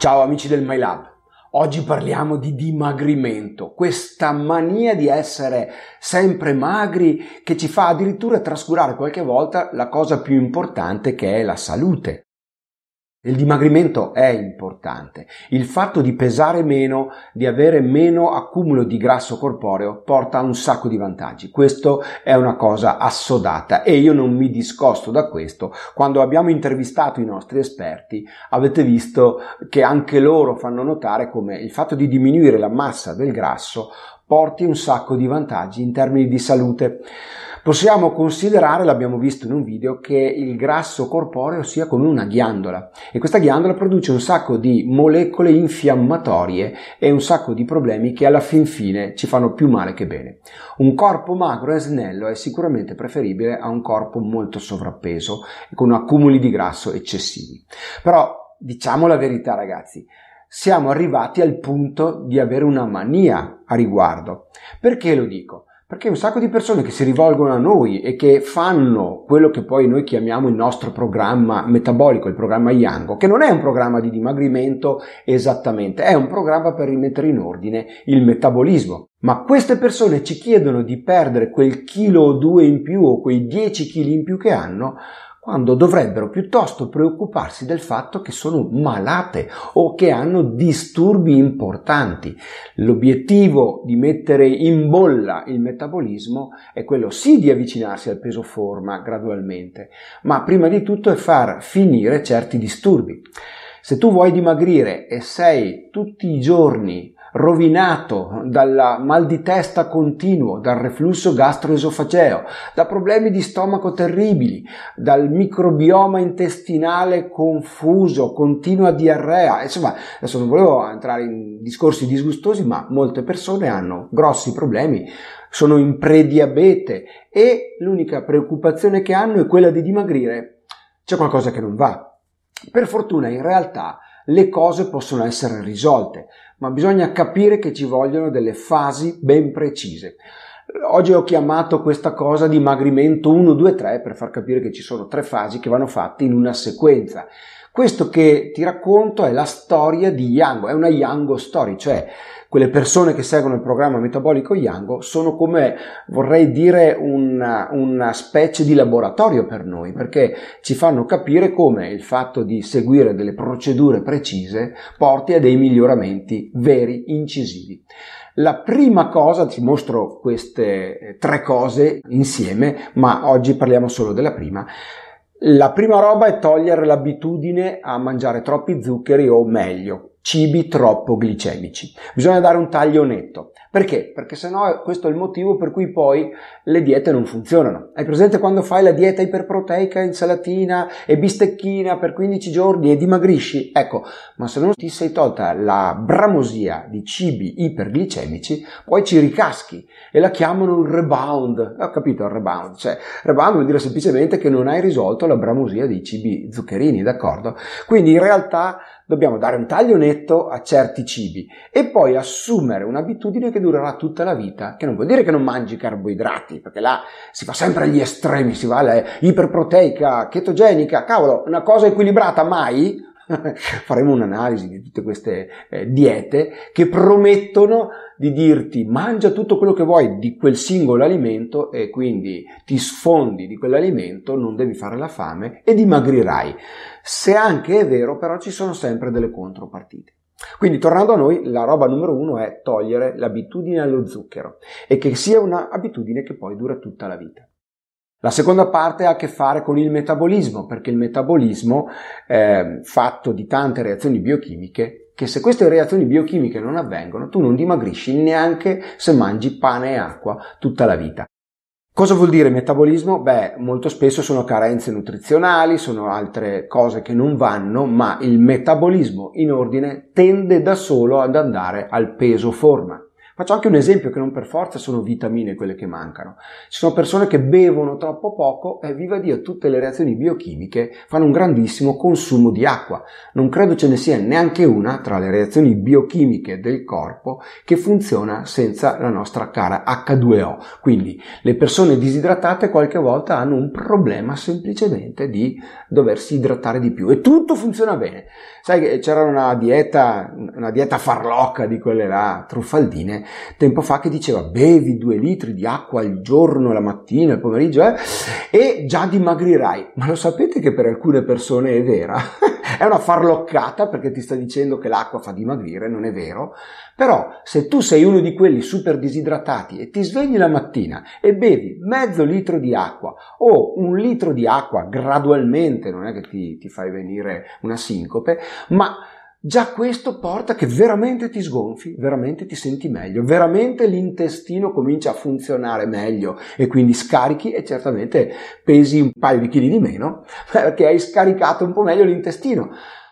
Ciao amici del MyLab, oggi parliamo di dimagrimento, questa mania di essere sempre magri che ci fa addirittura trascurare qualche volta la cosa più importante che è la salute. Il dimagrimento è importante. Il fatto di pesare meno, di avere meno accumulo di grasso corporeo porta a un sacco di vantaggi. Questo è una cosa assodata e io non mi discosto da questo. Quando abbiamo intervistato i nostri esperti avete visto che anche loro fanno notare come il fatto di diminuire la massa del grasso porti un sacco di vantaggi in termini di salute. Possiamo considerare, l'abbiamo visto in un video, che il grasso corporeo sia come una ghiandola e questa ghiandola produce un sacco di molecole infiammatorie e un sacco di problemi che alla fin fine ci fanno più male che bene. Un corpo magro e snello è sicuramente preferibile a un corpo molto sovrappeso e con accumuli di grasso eccessivi. Però diciamo la verità ragazzi, siamo arrivati al punto di avere una mania a riguardo. Perché lo dico? Perché un sacco di persone che si rivolgono a noi e che fanno quello che poi noi chiamiamo il nostro programma metabolico, il programma Yango, che non è un programma di dimagrimento esattamente, è un programma per rimettere in ordine il metabolismo. Ma queste persone ci chiedono di perdere quel chilo o due in più o quei 10 kg in più che hanno quando dovrebbero piuttosto preoccuparsi del fatto che sono malate o che hanno disturbi importanti. L'obiettivo di mettere in bolla il metabolismo è quello sì di avvicinarsi al peso forma gradualmente, ma prima di tutto è far finire certi disturbi. Se tu vuoi dimagrire e sei tutti i giorni rovinato dal mal di testa continuo, dal reflusso gastroesofageo, da problemi di stomaco terribili, dal microbioma intestinale confuso, continua diarrea. Insomma, adesso non volevo entrare in discorsi disgustosi, ma molte persone hanno grossi problemi, sono in prediabete e l'unica preoccupazione che hanno è quella di dimagrire. C'è qualcosa che non va. Per fortuna in realtà le cose possono essere risolte, ma bisogna capire che ci vogliono delle fasi ben precise. Oggi ho chiamato questa cosa dimagrimento 1, 2, 3 per far capire che ci sono tre fasi che vanno fatte in una sequenza. Questo che ti racconto è la storia di Yango, è una Yango story, cioè quelle persone che seguono il programma metabolico Yango sono come vorrei dire una, una specie di laboratorio per noi perché ci fanno capire come il fatto di seguire delle procedure precise porti a dei miglioramenti veri, incisivi. La prima cosa, ti mostro queste eh, tre cose insieme, ma oggi parliamo solo della prima. La prima roba è togliere l'abitudine a mangiare troppi zuccheri o meglio, cibi troppo glicemici. Bisogna dare un taglio netto. Perché? Perché sennò questo è il motivo per cui poi le diete non funzionano. Hai presente quando fai la dieta iperproteica, insalatina e bistecchina per 15 giorni e dimagrisci? Ecco, ma se non ti sei tolta la bramosia di cibi iperglicemici, poi ci ricaschi e la chiamano un rebound. Ho capito il rebound, cioè rebound vuol dire semplicemente che non hai risolto la bramosia dei cibi zuccherini, d'accordo? Quindi in realtà dobbiamo dare un taglio netto a certi cibi e poi assumere un'abitudine che durerà tutta la vita, che non vuol dire che non mangi carboidrati, perché là si va sempre agli estremi, si va all'iperproteica, chetogenica, cavolo, una cosa equilibrata mai faremo un'analisi di tutte queste eh, diete che promettono di dirti mangia tutto quello che vuoi di quel singolo alimento e quindi ti sfondi di quell'alimento, non devi fare la fame e dimagrirai. Se anche è vero, però ci sono sempre delle contropartite. Quindi tornando a noi, la roba numero uno è togliere l'abitudine allo zucchero e che sia un'abitudine che poi dura tutta la vita. La seconda parte ha a che fare con il metabolismo, perché il metabolismo è ehm, fatto di tante reazioni biochimiche che se queste reazioni biochimiche non avvengono tu non dimagrisci neanche se mangi pane e acqua tutta la vita. Cosa vuol dire metabolismo? Beh, molto spesso sono carenze nutrizionali, sono altre cose che non vanno, ma il metabolismo in ordine tende da solo ad andare al peso forma. Faccio anche un esempio che non per forza sono vitamine quelle che mancano. Ci sono persone che bevono troppo poco e viva Dio, tutte le reazioni biochimiche fanno un grandissimo consumo di acqua. Non credo ce ne sia neanche una tra le reazioni biochimiche del corpo che funziona senza la nostra cara H2O. Quindi le persone disidratate qualche volta hanno un problema semplicemente di doversi idratare di più e tutto funziona bene. Sai che c'era una dieta, una dieta farlocca di quelle là, truffaldine, tempo fa che diceva bevi due litri di acqua al giorno, la mattina, il pomeriggio eh, e già dimagrirai. Ma lo sapete che per alcune persone è vera? è una farloccata perché ti sta dicendo che l'acqua fa dimagrire, non è vero. Però se tu sei uno di quelli super disidratati e ti svegli la mattina e bevi mezzo litro di acqua o un litro di acqua gradualmente, non è che ti, ti fai venire una sincope, ma già questo porta che veramente ti sgonfi, veramente ti senti meglio, veramente l'intestino comincia a funzionare meglio e quindi scarichi e certamente pesi un paio di chili di meno perché hai scaricato un po' meglio l'intestino.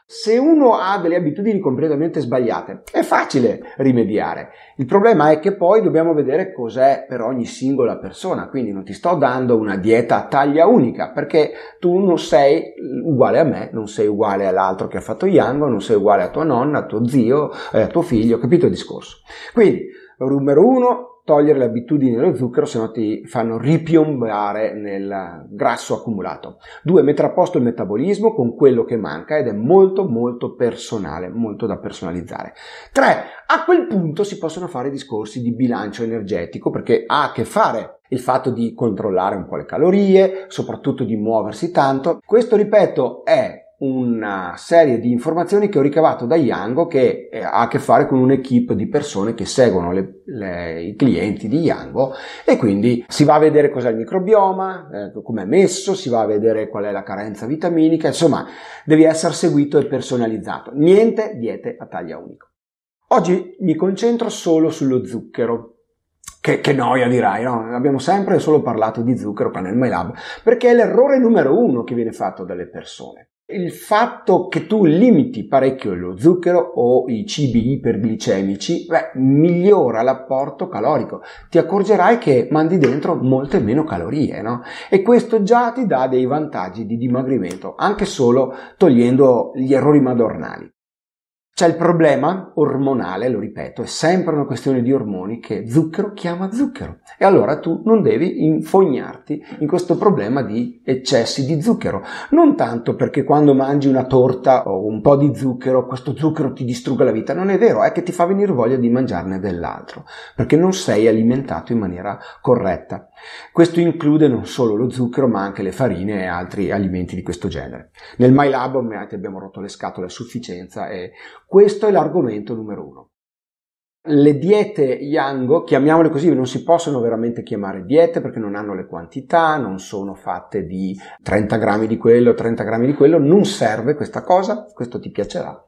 Se uno ha delle abitudini completamente sbagliate, è facile rimediare. Il problema è che poi dobbiamo vedere cos'è per ogni singola persona, quindi non ti sto dando una dieta a taglia unica, perché tu non sei uguale a me, non sei uguale all'altro che ha fatto Yang, non sei uguale a tua nonna, a tuo zio, eh, a tuo figlio, capito il discorso? Quindi, numero uno, togliere le abitudini dello zucchero, se no ti fanno ripiombare nel grasso accumulato. Due, mettere a posto il metabolismo con quello che manca ed è molto molto personale, molto da personalizzare. Tre, a quel punto si possono fare discorsi di bilancio energetico perché ha a che fare il fatto di controllare un po' le calorie, soprattutto di muoversi tanto. Questo, ripeto, è una serie di informazioni che ho ricavato da Yango che eh, ha a che fare con un'equipe di persone che seguono le, le, i clienti di Yango e quindi si va a vedere cos'è il microbioma, eh, com'è messo, si va a vedere qual è la carenza vitaminica, insomma devi essere seguito e personalizzato, niente diete a taglia unico. Oggi mi concentro solo sullo zucchero. Che, che, noia dirai, no? abbiamo sempre solo parlato di zucchero qua nel MyLab, perché è l'errore numero uno che viene fatto dalle persone. Il fatto che tu limiti parecchio lo zucchero o i cibi iperglicemici beh, migliora l'apporto calorico. Ti accorgerai che mandi dentro molte meno calorie, no? E questo già ti dà dei vantaggi di dimagrimento, anche solo togliendo gli errori madornali. C'è il problema ormonale, lo ripeto, è sempre una questione di ormoni che zucchero chiama zucchero. E allora tu non devi infognarti in questo problema di eccessi di zucchero. Non tanto perché quando mangi una torta o un po' di zucchero, questo zucchero ti distrugga la vita. Non è vero, è che ti fa venire voglia di mangiarne dell'altro, perché non sei alimentato in maniera corretta. Questo include non solo lo zucchero ma anche le farine e altri alimenti di questo genere. Nel MyLab abbiamo rotto le scatole a sufficienza e questo è l'argomento numero uno le diete Yango, chiamiamole così, non si possono veramente chiamare diete perché non hanno le quantità, non sono fatte di 30 grammi di quello, 30 grammi di quello, non serve questa cosa, questo ti piacerà.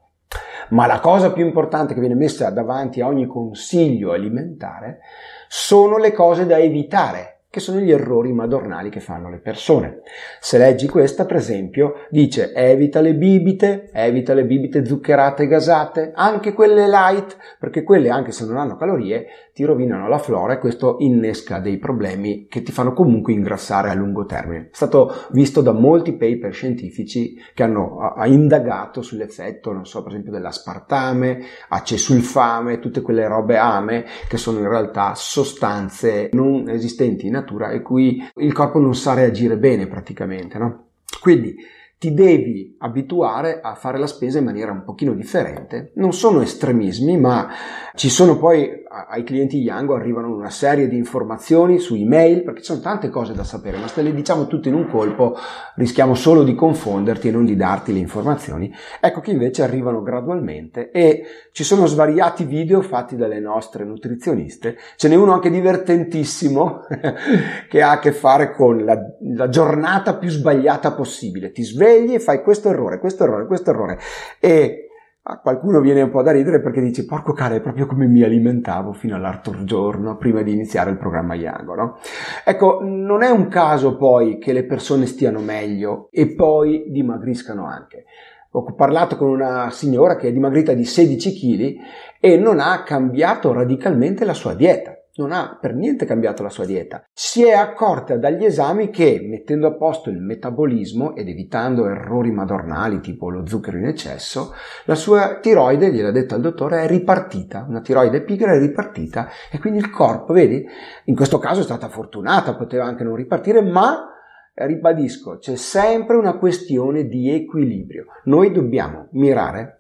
Ma la cosa più importante che viene messa davanti a ogni consiglio alimentare sono le cose da evitare che sono gli errori madornali che fanno le persone. Se leggi questa, per esempio, dice evita le bibite, evita le bibite zuccherate e gasate, anche quelle light, perché quelle, anche se non hanno calorie, ti rovinano la flora e questo innesca dei problemi che ti fanno comunque ingrassare a lungo termine. È stato visto da molti paper scientifici che hanno indagato sull'effetto, non so, per esempio dell'aspartame, acesulfame, tutte quelle robe ame che sono in realtà sostanze non esistenti in natura e cui il corpo non sa reagire bene praticamente, no? Quindi ti devi abituare a fare la spesa in maniera un pochino differente. Non sono estremismi, ma ci sono poi ai clienti Yango arrivano una serie di informazioni su email, perché ci sono tante cose da sapere, ma se le diciamo tutte in un colpo rischiamo solo di confonderti e non di darti le informazioni. Ecco che invece arrivano gradualmente e ci sono svariati video fatti dalle nostre nutrizioniste, ce n'è uno anche divertentissimo che ha a che fare con la, la giornata più sbagliata possibile. Ti svegli svegli e fai questo errore, questo errore, questo errore. E a qualcuno viene un po' da ridere perché dice porco cane è proprio come mi alimentavo fino all'altro giorno prima di iniziare il programma Yango no? ecco non è un caso poi che le persone stiano meglio e poi dimagriscano anche ho parlato con una signora che è dimagrita di 16 kg e non ha cambiato radicalmente la sua dieta non ha per niente cambiato la sua dieta. Si è accorta dagli esami che mettendo a posto il metabolismo ed evitando errori madornali tipo lo zucchero in eccesso, la sua tiroide, gliel'ha detto al dottore, è ripartita, una tiroide pigra è ripartita e quindi il corpo, vedi, in questo caso è stata fortunata, poteva anche non ripartire, ma eh, ribadisco, c'è sempre una questione di equilibrio. Noi dobbiamo mirare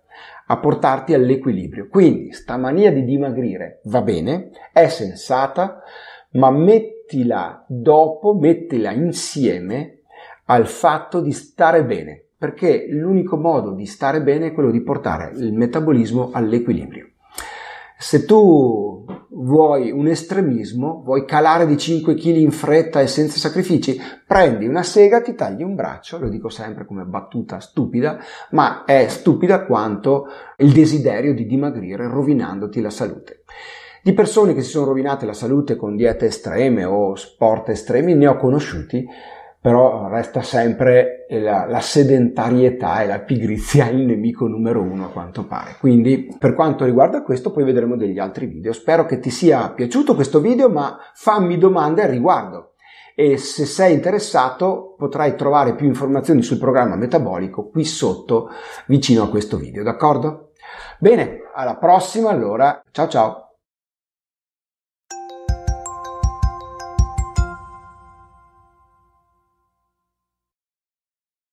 a portarti all'equilibrio. Quindi sta mania di dimagrire va bene, è sensata, ma mettila dopo, mettila insieme al fatto di stare bene, perché l'unico modo di stare bene è quello di portare il metabolismo all'equilibrio se tu vuoi un estremismo, vuoi calare di 5 kg in fretta e senza sacrifici, prendi una sega, ti tagli un braccio, lo dico sempre come battuta stupida, ma è stupida quanto il desiderio di dimagrire rovinandoti la salute. Di persone che si sono rovinate la salute con diete estreme o sport estremi ne ho conosciuti però resta sempre eh, la, la, sedentarietà e la pigrizia il nemico numero uno a quanto pare. Quindi per quanto riguarda questo poi vedremo degli altri video. Spero che ti sia piaciuto questo video ma fammi domande al riguardo e se sei interessato potrai trovare più informazioni sul programma metabolico qui sotto vicino a questo video, d'accordo? Bene, alla prossima allora, ciao ciao!